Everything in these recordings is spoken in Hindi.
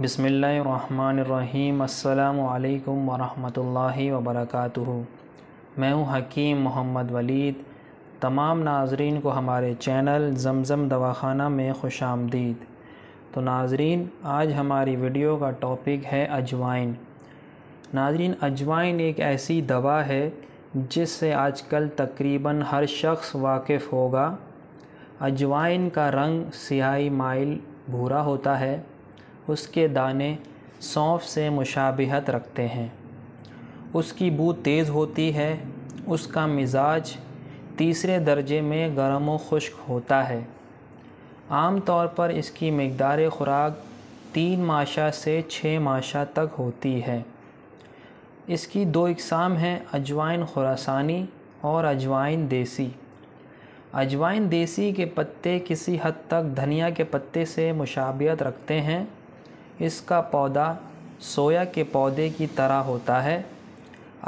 बिसमीम् अल्लाम वरहमतुल्लाहि वबरकातुहु मैं हूँ हकीम मोहम्मद वलीद तमाम नाजरीन को हमारे चैनल जमज़म दवाखाना में खुश आमदीद तो नाजरीन आज हमारी वीडियो का टॉपिक है अजवाइन नाजरीन अजवाइन एक ऐसी दवा है जिससे आजकल तकरीबन हर शख्स वाकिफ़ होगा अजवाइन का रंग सियाही माइल भूरा होता है उसके दाने सौंफ से मुशाबहत रखते हैं उसकी बू तेज़ होती है उसका मिजाज तीसरे दर्जे में गर्म व खुश्क होता है आम तौर पर इसकी मकदार खुराक तीन माशा से छः माशा तक होती है इसकी दो इकसाम हैं अजवाइन खुरासानी और अजवाइन देसी अजवाइन देसी के पत्ते किसी हद तक धनिया के पत्ते से मुशाबियत रखते हैं इसका पौधा सोया के पौधे की तरह होता है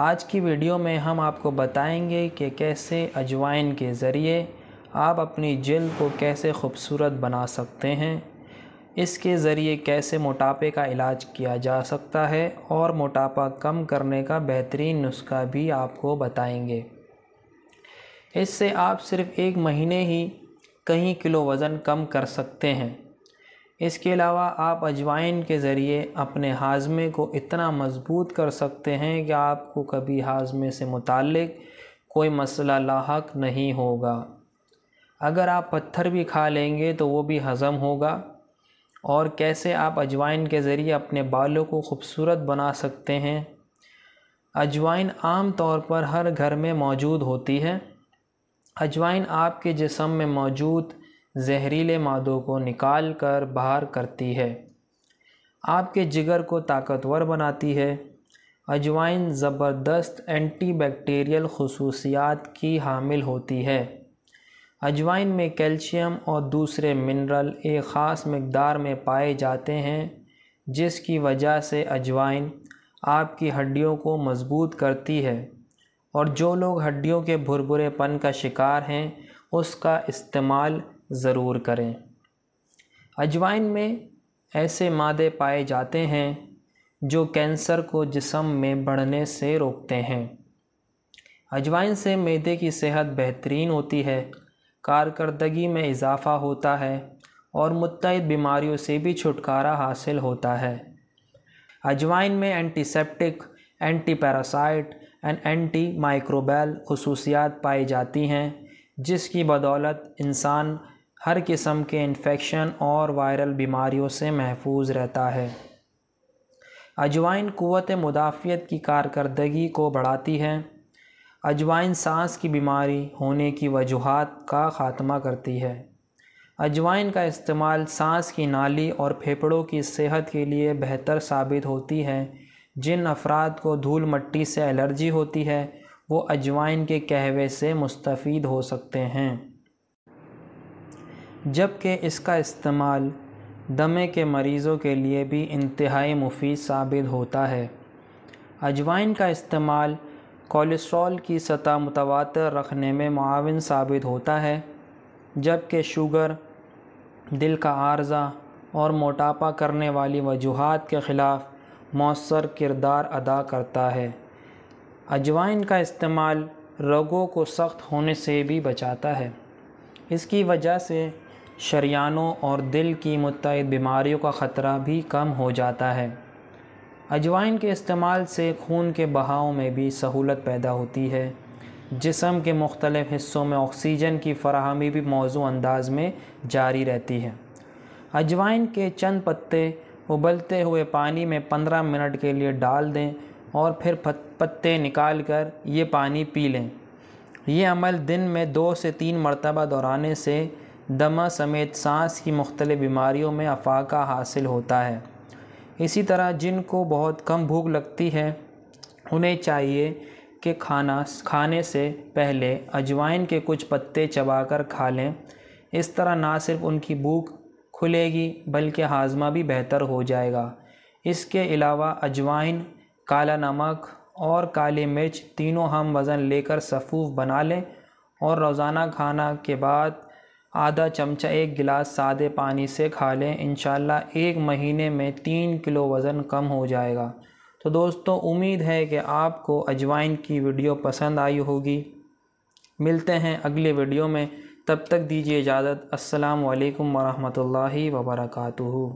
आज की वीडियो में हम आपको बताएंगे कि कैसे अजवाइन के ज़रिए आप अपनी जल्द को कैसे खूबसूरत बना सकते हैं इसके ज़रिए कैसे मोटापे का इलाज किया जा सकता है और मोटापा कम करने का बेहतरीन नुस्खा भी आपको बताएंगे इससे आप सिर्फ़ एक महीने ही कई किलो वज़न कम कर सकते हैं इसके अलावा आप अजवाइन के ज़रिए अपने हाजमे को इतना मजबूत कर सकते हैं कि आपको कभी हाजमे से मुतक़ कोई मसला लाक नहीं होगा अगर आप पत्थर भी खा लेंगे तो वो भी हज़म होगा और कैसे आप अजवाइन के ज़रिए अपने बालों को खूबसूरत बना सकते हैं अजवाइन आम तौर पर हर घर में मौजूद होती है अजवाइन आपके जिसम में मौजूद जहरीले मादों को निकाल कर बाहर करती है आपके जिगर को ताकतवर बनाती है अजवाइन ज़बरदस्त एंटीबैक्टीरियल खसूसियात की हामिल होती है अजवाइन में कैल्शियम और दूसरे मिनरल एक ख़ास मकदार में पाए जाते हैं जिसकी वजह से अजवाइन आपकी हड्डियों को मजबूत करती है और जो लोग हड्डियों के भुरभुरेपन का शिकार हैं उसका इस्तेमाल ज़रूर करें अजवाइन में ऐसे मादे पाए जाते हैं जो कैंसर को जिसम में बढ़ने से रोकते हैं अजवाइन से मैदे की सेहत बेहतरीन होती है कारकर्दगी में इजाफ़ा होता है और मुतद बीमारियों से भी छुटकारा हासिल होता है अजवाइन में antiseptic anti parasite and anti microbial खसूसियात पाई जाती हैं जिसकी बदौलत इंसान हर किस्म के इन्फेक्शन और वायरल बीमारियों से महफूज रहता है अजवाइन क़वत मुदाफ़ियत की कारकर्दगी को बढ़ाती है अजवाइन सांस की बीमारी होने की वजूहत का ख़ात्मा करती है अजवाइन का इस्तेमाल सांस की नाली और फेफड़ों की सेहत के लिए बेहतर साबित होती है जिन अफराद को धूल मट्टी से एलर्जी होती है वो अजवाइन के कहवे से मुस्तफ़ हो सकते हैं जबकि इसका इस्तेमाल दमे के मरीज़ों के लिए भी इंतहाई मुफीद साबित होता है अजवाइन का इस्तेमाल कोलेस्ट्रॉल की सतह मुतवातर रखने में मुआवन साबित होता है जबकि शुगर दिल का आर्जा और मोटापा करने वाली वजूहत के ख़िलाफ़ मौसर किरदार अदा करता है अजवाइन का इस्तेमाल रोगों को सख्त होने से भी बचाता है इसकी वजह से शरियानों और दिल की मुतहद बीमारियों का ख़तरा भी कम हो जाता है अजवाइन के इस्तेमाल से खून के बहाव में भी सहूलत पैदा होती है जिसम के मुख्तलिफ़ हिस्सों में ऑक्सीजन की फरहमी भी मौजू अंदाज में जारी रहती है अजवाइन के चंद पत्ते उबलते हुए पानी में पंद्रह मिनट के लिए डाल दें और फिर पत्ते निकाल कर ये पानी पी लें ये अमल दिन में दो से तीन मरतबा दोहराने से दमा समेत सांस की मुख्तल बीमारियों में अफाका हासिल होता है इसी तरह जिनको बहुत कम भूख लगती है उन्हें चाहिए कि खाना खाने से पहले अजवाइन के कुछ पत्ते चबाकर खा लें इस तरह ना सिर्फ उनकी भूख खुलेगी बल्कि हाजमा भी बेहतर हो जाएगा इसके अलावा अजवाइन काला नमक और काली मिर्च तीनों हम वज़न लेकर सफ़ूफ बना लें और रोज़ाना खाना के बाद आधा चमचा एक गिलास सादे पानी से खा लें इन एक महीने में तीन किलो वज़न कम हो जाएगा तो दोस्तों उम्मीद है कि आपको अजवाइन की वीडियो पसंद आई होगी मिलते हैं अगले वीडियो में तब तक दीजिए इजाज़त असलकम वरहि वबरकू